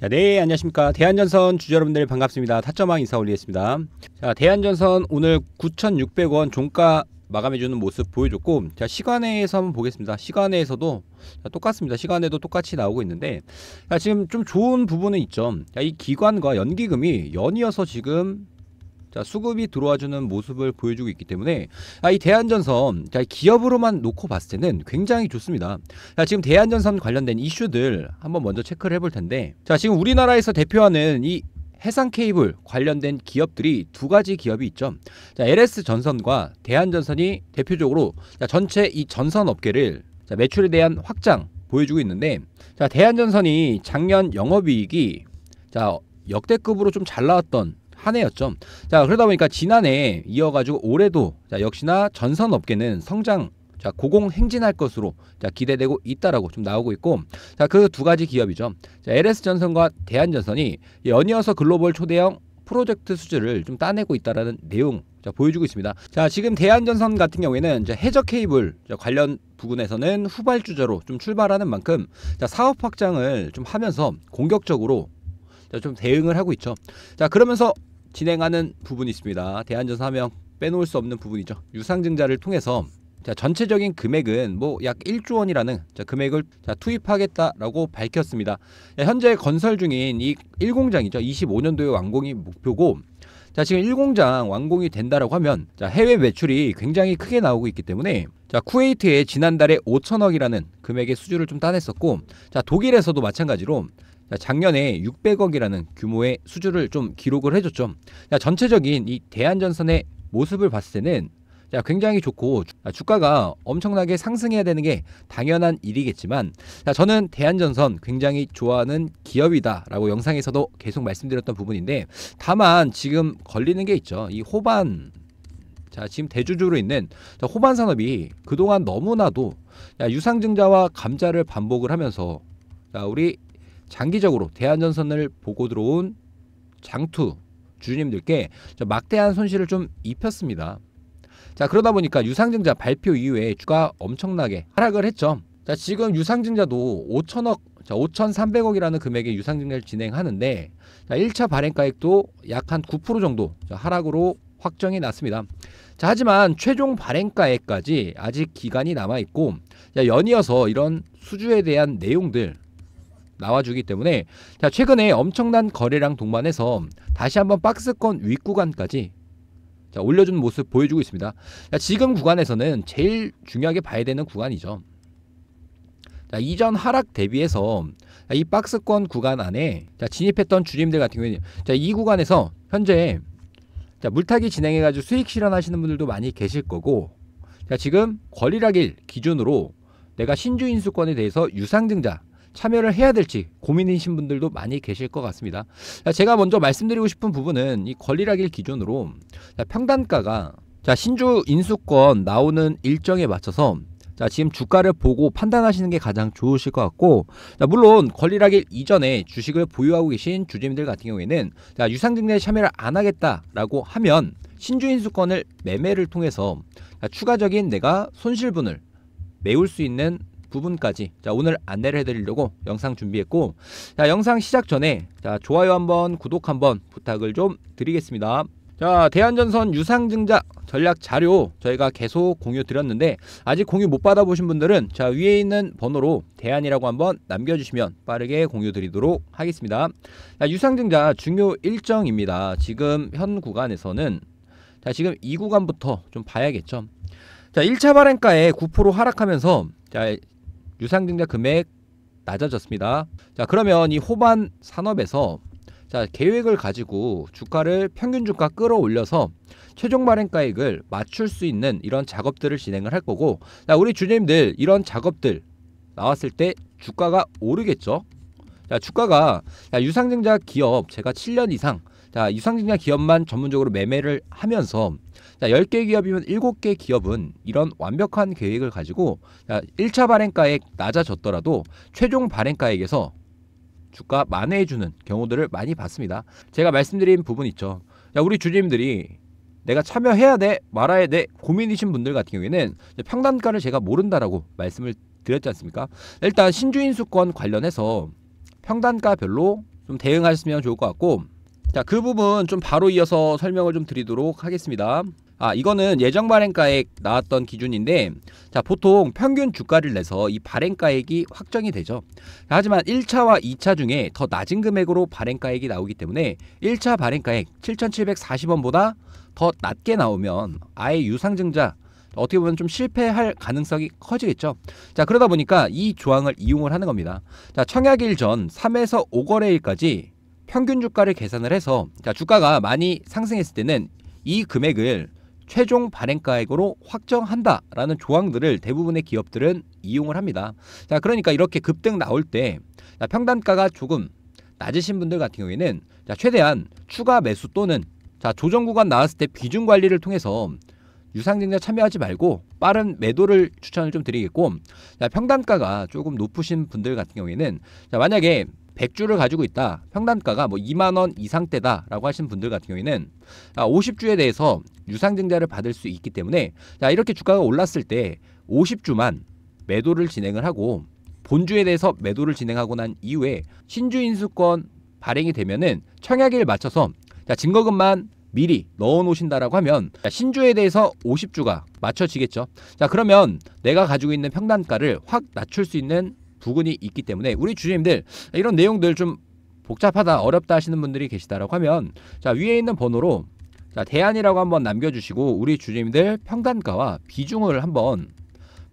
자, 네, 안녕하십니까. 대한전선 주주 여러분들 반갑습니다. 타점왕 인사 올리겠습니다. 자, 대한전선 오늘 9,600원 종가 마감해주는 모습 보여줬고, 자, 시간에서 한번 보겠습니다. 시간에서도 자, 똑같습니다. 시간에도 똑같이 나오고 있는데, 자, 지금 좀 좋은 부분은 있죠. 자, 이 기관과 연기금이 연이어서 지금 자, 수급이 들어와주는 모습을 보여주고 있기 때문에 아, 이 대한전선 자, 기업으로만 놓고 봤을 때는 굉장히 좋습니다. 자, 지금 대한전선 관련된 이슈들 한번 먼저 체크를 해볼 텐데 자, 지금 우리나라에서 대표하는 이 해상 케이블 관련된 기업들이 두 가지 기업이 있죠. 자, LS 전선과 대한전선이 대표적으로 자, 전체 이 전선 업계를 자, 매출에 대한 확장 보여주고 있는데 자, 대한전선이 작년 영업이익이 자, 역대급으로 좀 잘 나왔던 한 해였죠. 자, 그러다 보니까 지난해에 이어가지고 올해도 자, 역시나 전선 업계는 성장 자, 고공 행진할 것으로 자, 기대되고 있다라고 좀 나오고 있고 자, 그 두 가지 기업이죠. 자, LS전선과 대한전선이 연이어서 글로벌 초대형 프로젝트 수주를 좀 따내고 있다라는 내용 자, 보여주고 있습니다. 자, 지금 대한전선 같은 경우에는 자, 해적 케이블 관련 부분에서는 후발주자로 좀 출발하는 만큼 자, 사업 확장을 좀 하면서 공격적으로 자, 좀 대응을 하고 있죠. 자, 그러면서 진행하는 부분이 있습니다. 대안전사 명 빼놓을 수 없는 부분이죠. 유상증자를 통해서 자 전체적인 금액은 뭐 약 1조 원이라는 자, 금액을 자, 투입하겠다라고 밝혔습니다. 자, 현재 건설 중인 이 1공장이죠. 25년도에 완공이 목표고 자 지금 1공장 완공이 된다라고 하면 자, 해외 매출이 굉장히 크게 나오고 있기 때문에 자 쿠웨이트에 지난달에 5천억이라는 금액의 수주를 좀 따냈었고 자 독일에서도 마찬가지로 작년에 600억이라는 규모의 수주를 좀 기록을 해줬죠. 전체적인 이 대한전선의 모습을 봤을 때는 굉장히 좋고 아, 주가가 엄청나게 상승해야 되는 게 당연한 일이겠지만 저는 대한전선 굉장히 좋아하는 기업이다라고 영상에서도 계속 말씀드렸던 부분인데 다만 지금 걸리는 게 있죠. 이 호반 자, 지금 대주주로 있는 호반 산업이 그동안 너무나도 유상증자와 감자를 반복을 하면서 우리 장기적으로 대한전선을 보고 들어온 장투 주님들께 막대한 손실을 좀 입혔습니다. 자 그러다 보니까 유상증자 발표 이후에 주가 엄청나게 하락을 했죠. 자 지금 유상증자도 5천억 자 5,300억이라는 금액의 유상증자를 진행하는데 자 1차 발행가액도 약 한 9% 정도 하락으로 확정이 났습니다. 자, 하지만 최종 발행가액까지 아직 기간이 남아 있고 연이어서 이런 수주에 대한 내용들 나와주기 때문에 자 최근에 엄청난 거래량 동반해서 다시 한번 박스권 윗구간까지 자, 올려준 모습 보여주고 있습니다. 자, 지금 구간에서는 제일 중요하게 봐야 되는 구간이죠. 자, 이전 하락 대비해서 이 박스권 구간 안에 자, 진입했던 주님들 같은 경우에는 자, 이 구간에서 현재 자, 물타기 진행해가지고 수익 실현하시는 분들도 많이 계실 거고 자, 지금 권리락일 기준으로 내가 신주인수권에 대해서 유상증자 참여를 해야 될지 고민이신 분들도 많이 계실 것 같습니다. 제가 먼저 말씀드리고 싶은 부분은 이 권리락일 기준으로 평단가가 자, 신주 인수권 나오는 일정에 맞춰서 자, 지금 주가를 보고 판단하시는 게 가장 좋으실 것 같고, 자, 물론 권리락일 이전에 주식을 보유하고 계신 주주님들 같은 경우에는 자, 유상증자에 참여를 안 하겠다라고 하면 신주인수권을 매매를 통해서 자, 추가적인 내가 손실분을 메울 수 있는 부분까지 자 오늘 안내를 해드리려고 영상 준비했고 자 영상 시작 전에 자 좋아요 한번 구독 한번 부탁을 좀 드리겠습니다 자 대한전선 유상증자 전략 자료 저희가 계속 공유 드렸는데 아직 공유 못 받아보신 분들은 자 위에 있는 번호로 대안이라고 한번 남겨주시면 빠르게 공유 드리도록 하겠습니다 자, 유상증자 중요 일정입니다 지금 현 구간에서는 자 지금 이 구간부터 좀 봐야겠죠 자 1차 발행가에 9% 하락하면서 자 유상증자 금액 낮아졌습니다. 자 그러면 이 호반 산업에서 자 계획을 가지고 주가를 평균 주가 끌어올려서 최종 발행가액을 맞출 수 있는 이런 작업들을 진행을 할 거고 자 우리 주님들 이런 작업들 나왔을 때 주가가 오르겠죠. 자 주가가 자, 유상증자 기업 제가 7년 이상 자, 유상증자 기업만 전문적으로 매매를 하면서 자, 10개 기업이면 7개 기업은 이런 완벽한 계획을 가지고 자, 1차 발행가액 낮아졌더라도 최종 발행가액에서 주가 만회해주는 경우들을 많이 봤습니다. 제가 말씀드린 부분 있죠. 자, 우리 주주님들이 내가 참여해야 돼 말아야 돼 고민이신 분들 같은 경우에는 평단가를 제가 모른다라고 말씀을 드렸지 않습니까? 일단 신주인수권 관련해서 평단가별로 좀 대응하셨으면 좋을 것 같고 자, 그 부분 좀 바로 이어서 설명을 좀 드리도록 하겠습니다. 아, 이거는 예정 발행가액 나왔던 기준인데, 자, 보통 평균 주가를 내서 이 발행가액이 확정이 되죠. 하지만 1차와 2차 중에 더 낮은 금액으로 발행가액이 나오기 때문에 1차 발행가액 7,740원보다 더 낮게 나오면 아예 유상증자 어떻게 보면 좀 실패할 가능성이 커지겠죠. 자, 그러다 보니까 이 조항을 이용을 하는 겁니다. 자, 청약일 전 3에서 5거래일까지 평균 주가를 계산을 해서 자, 그러니까 주가가 많이 상승했을 때는 이 금액을 최종 발행가액으로 확정한다라는 조항들을 대부분의 기업들은 이용을 합니다. 자, 그러니까 이렇게 급등 나올 때 자, 평단가가 조금 낮으신 분들 같은 경우에는 자, 최대한 추가 매수 또는 자, 조정 구간 나왔을 때 비중 관리를 통해서 유상증자 참여하지 말고 빠른 매도를 추천을 좀 드리겠고 자, 평단가가 조금 높으신 분들 같은 경우에는 자, 만약에 100주를 가지고 있다. 평단가가 뭐 2만 원 이상대다라고 하신 분들 같은 경우에는 50주에 아, 대해서 유상증자를 받을 수 있기 때문에 자, 이렇게 주가가 올랐을 때 50주만 매도를 진행을 하고 본주에 대해서 매도를 진행하고 난 이후에 신주 인수권 발행이 되면은 청약일 맞춰서 자, 증거금만 미리 넣어 놓으신다라고 하면 신주에 대해서 50주가 맞춰지겠죠. 자, 그러면 내가 가지고 있는 평단가를 확 낮출 수 있는 부근이 있기 때문에 우리 주주님들 이런 내용들 좀 복잡하다 어렵다 하시는 분들이 계시다라고 하면 자 위에 있는 번호로 자 대안이라고 한번 남겨주시고 우리 주주님들 평단가와 비중을 한번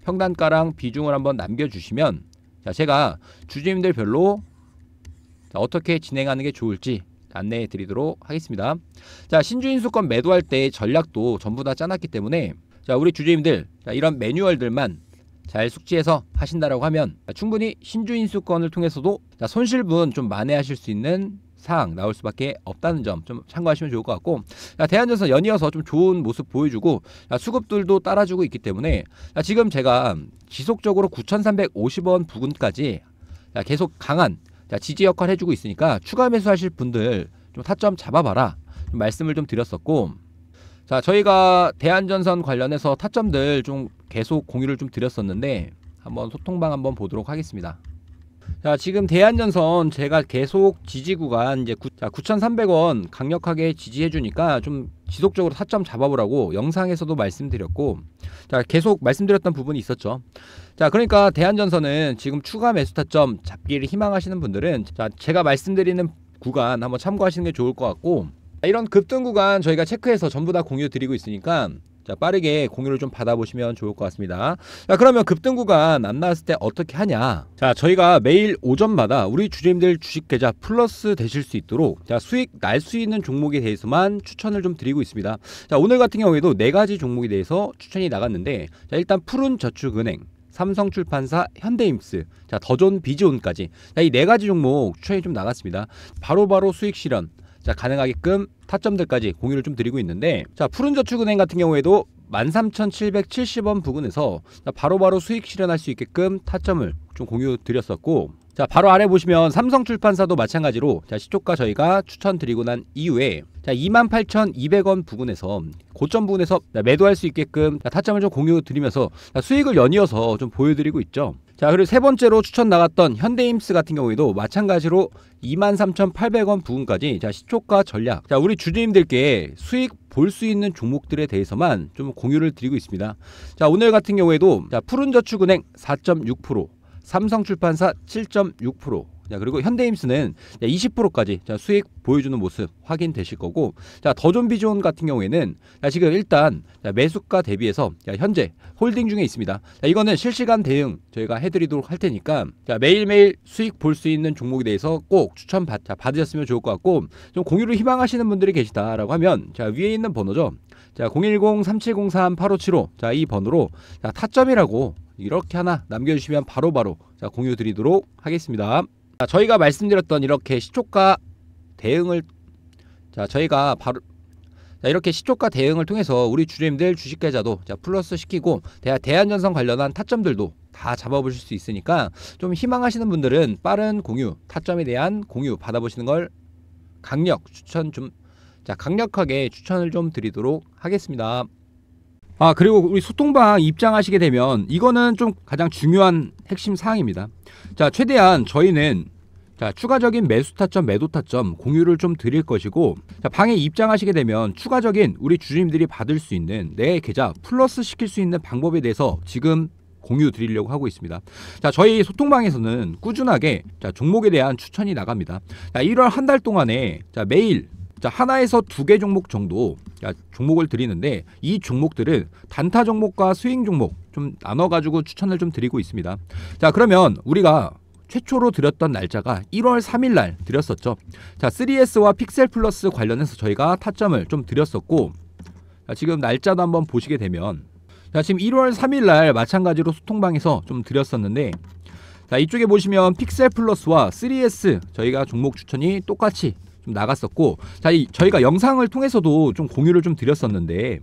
평단가랑 비중을 한번 남겨주시면 자 제가 주주님들 별로 자, 어떻게 진행하는 게 좋을지 안내해 드리도록 하겠습니다. 자 신주인수권 매도할 때 전략도 전부 다 짜놨기 때문에 자 우리 주주님들 자, 이런 매뉴얼들만 잘 숙지해서 하신다라고 하면 충분히 신주인수권을 통해서도 손실분 좀 만회하실 수 있는 사항 나올 수밖에 없다는 점 좀 참고하시면 좋을 것 같고 대한전선 연이어서 좀 좋은 모습 보여주고 수급들도 따라주고 있기 때문에 지금 제가 지속적으로 9,350원 부근까지 계속 강한 지지 역할 해주고 있으니까 추가 매수하실 분들 좀 타점 잡아봐라 좀 말씀을 좀 드렸었고 자, 저희가 대한전선 관련해서 타점들 좀 계속 공유를 좀 드렸었는데 한번 소통방 한번 보도록 하겠습니다. 자, 지금 대한전선 제가 계속 지지 구간 이제 9, 3 0 0원 강력하게 지지해 주니까 좀 지속적으로 타점 잡아보라고 영상에서도 말씀드렸고 자, 계속 말씀드렸던 부분이 있었죠. 자, 그러니까 대한전선은 지금 추가 매수 타점 잡기를 희망하시는 분들은 자, 제가 말씀드리는 구간 한번 참고하시는 게 좋을 것 같고 이런 급등 구간 저희가 체크해서 전부 다 공유 드리고 있으니까 자, 빠르게 공유를 좀 받아보시면 좋을 것 같습니다. 자, 그러면 급등 구간 안 나왔을 때 어떻게 하냐? 자, 저희가 매일 오전마다 우리 주주님들 주식 계좌 플러스 되실 수 있도록 자, 수익 날 수 있는 종목에 대해서만 추천을 좀 드리고 있습니다. 자, 오늘 같은 경우에도 네 가지 종목에 대해서 추천이 나갔는데 자, 일단 푸른 저축은행 삼성출판사, 현대임스, 자 더존, 비즈온까지 이 네 가지 종목 추천이 좀 나갔습니다. 바로바로 바로 수익 실현, 자 가능하게끔 타점들까지 공유를 좀 드리고 있는데 자 푸른저축은행 같은 경우에도 13,770원 부근에서 바로바로 바로 수익 실현할 수 있게끔 타점을 좀 공유 드렸었고 자 바로 아래 보시면 삼성출판사도 마찬가지로 자 시초가 저희가 추천드리고 난 이후에 자 28,200원 부근에서 고점 부근에서 매도할 수 있게끔 타점을 좀 공유 드리면서 수익을 연이어서 좀 보여드리고 있죠 자, 그리고 세 번째로 추천 나갔던 현대임스 같은 경우에도 마찬가지로 23,800원 부근까지 자, 시초가 전략. 자, 우리 주주님들께 수익 볼 수 있는 종목들에 대해서만 좀 공유를 드리고 있습니다. 자, 오늘 같은 경우에도 자, 푸른저축은행 4.6%, 삼성출판사 7.6%, 자, 그리고 현대임스는 20%까지 자, 수익 보여주는 모습 확인되실 거고 자, 더존비존 같은 경우에는 자, 지금 일단 자, 매수가 대비해서 자, 현재 홀딩 중에 있습니다. 자, 이거는 실시간 대응 저희가 해드리도록 할 테니까 자, 매일매일 수익 볼 수 있는 종목에 대해서 꼭 추천 받, 자, 받으셨으면 좋을 것 같고 좀 공유를 희망하시는 분들이 계시다라고 하면 자, 위에 있는 번호죠. 자, 010-3703-8575 자, 이 번호로 자, 타점이라고 이렇게 하나 남겨주시면 바로바로 바로 공유 드리도록 하겠습니다. 자, 저희가 말씀드렸던 이렇게 시초가 대응을 자, 저희가 바로 자, 이렇게 시초가 대응을 통해서 우리 주주님들 주식 계좌도 자, 플러스 시키고 대한전선 관련한 타점들도 다 잡아보실 수 있으니까 좀 희망하시는 분들은 빠른 공유, 타점에 대한 공유 받아보시는 걸 강력 추천 좀 자, 강력하게 추천을 좀 드리도록 하겠습니다. 아, 그리고 우리 소통방 입장하시게 되면 이거는 좀 가장 중요한 핵심 사항입니다. 자, 최대한 저희는 자, 추가적인 매수 타점, 매도 타점 공유를 좀 드릴 것이고 자, 방에 입장하시게 되면 추가적인 우리 주주님들이 받을 수 있는 내 계좌 플러스 시킬 수 있는 방법에 대해서 지금 공유 드리려고 하고 있습니다. 자, 저희 소통방에서는 꾸준하게 자, 종목에 대한 추천이 나갑니다. 자, 1월 한 달 동안에 자, 매일 자, 하나에서 두 개 종목 정도 종목을 드리는데 이 종목들은 단타 종목과 스윙 종목 좀 나눠 가지고 추천을 좀 드리고 있습니다. 자, 그러면 우리가 최초로 드렸던 날짜가 1월 3일 날 드렸었죠. 자, 3S와 픽셀 플러스 관련해서 저희가 타점을 좀 드렸었고 자, 지금 날짜도 한번 보시게 되면 자, 지금 1월 3일 날 마찬가지로 소통방에서 좀 드렸었는데 자, 이쪽에 보시면 픽셀 플러스와 3S 저희가 종목 추천이 똑같이 좀 나갔었고 자 이, 저희가 영상을 통해서도 좀 공유를 좀 드렸었는데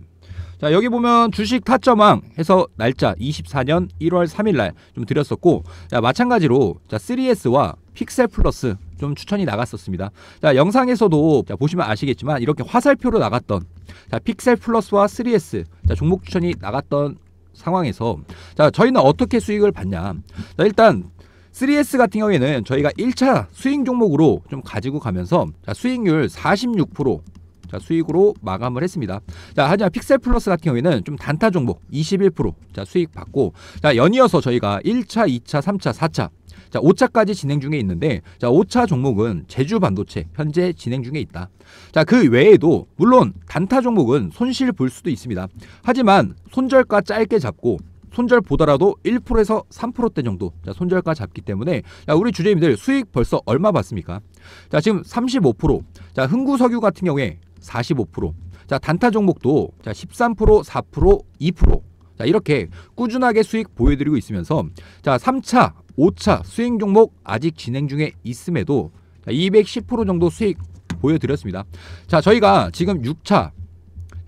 자 여기 보면 주식 타점왕 해서 날짜 24년 1월 3일날 좀 드렸었고 자 마찬가지로 자 3S와 픽셀 플러스 좀 추천이 나갔었습니다. 자 영상에서도 자, 보시면 아시겠지만 이렇게 화살표로 나갔던 자 픽셀 플러스와 3S 자 종목 추천이 나갔던 상황에서 자 저희는 어떻게 수익을 받냐 자 일단 3S 같은 경우에는 저희가 1차 수익 종목으로 좀 가지고 가면서 자, 수익률 46% 자, 수익으로 마감을 했습니다. 자, 하지만 픽셀 플러스 같은 경우에는 좀 단타 종목 21% 자, 수익 받고 자, 연이어서 저희가 1차, 2차, 3차, 4차 자, 5차까지 진행 중에 있는데 자, 5차 종목은 제주 반도체 현재 진행 중에 있다. 자, 그 외에도 물론 단타 종목은 손실 볼 수도 있습니다. 하지만 손절과 짧게 잡고 손절 보다라도 1%에서 3%대 정도 자, 손절가 잡기 때문에 자, 우리 주재님들 수익 벌써 얼마 받습니까? 자, 지금 35%. 자, 흥구석유 같은 경우에 45%. 자, 단타 종목도 자, 13%, 4%, 2%. 자, 이렇게 꾸준하게 수익 보여드리고 있으면서 자, 3차, 5차 수익 종목 아직 진행 중에 있음에도 210% 정도 수익 보여드렸습니다. 자, 저희가 지금 6차,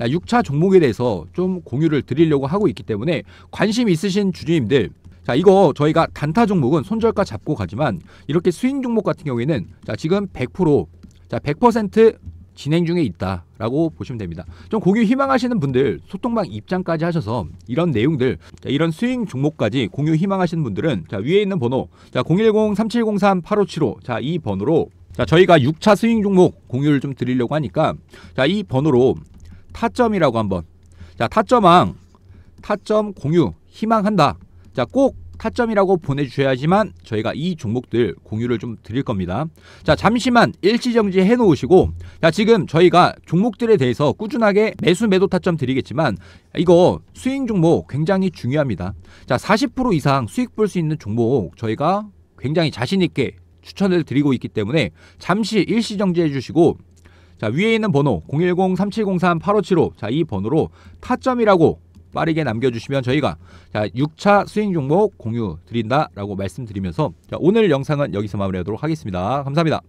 6차 종목에 대해서 좀 공유를 드리려고 하고 있기 때문에 관심 있으신 주주님들 자 이거 저희가 단타 종목은 손절가 잡고 가지만 이렇게 스윙 종목 같은 경우에는 자 지금 100%자 100% 진행 중에 있다라고 보시면 됩니다. 좀 공유 희망하시는 분들 소통방 입장까지 하셔서 이런 내용들 자, 이런 스윙 종목까지 공유 희망하시는 분들은 자, 위에 있는 번호 자, 010-3703-8575 자, 이 번호로 자, 저희가 6차 스윙 종목 공유를 좀 드리려고 하니까 자, 이 번호로 타점이라고 한번. 자, 타점왕, 타점 공유, 희망한다. 자, 꼭 타점이라고 보내주셔야지만 저희가 이 종목들 공유를 좀 드릴 겁니다. 자, 잠시만 일시정지 해놓으시고, 자, 지금 저희가 종목들에 대해서 꾸준하게 매수 매도 타점 드리겠지만, 이거 수익 종목 굉장히 중요합니다. 자, 40% 이상 수익 볼 수 있는 종목 저희가 굉장히 자신있게 추천을 드리고 있기 때문에 잠시 일시정지해 주시고 자, 위에 있는 번호 010-3703-8575. 자, 이 번호로 타점이라고 빠르게 남겨주시면 저희가 자, 6차 수익 종목 공유 드린다라고 말씀드리면서 자, 오늘 영상은 여기서 마무리하도록 하겠습니다. 감사합니다.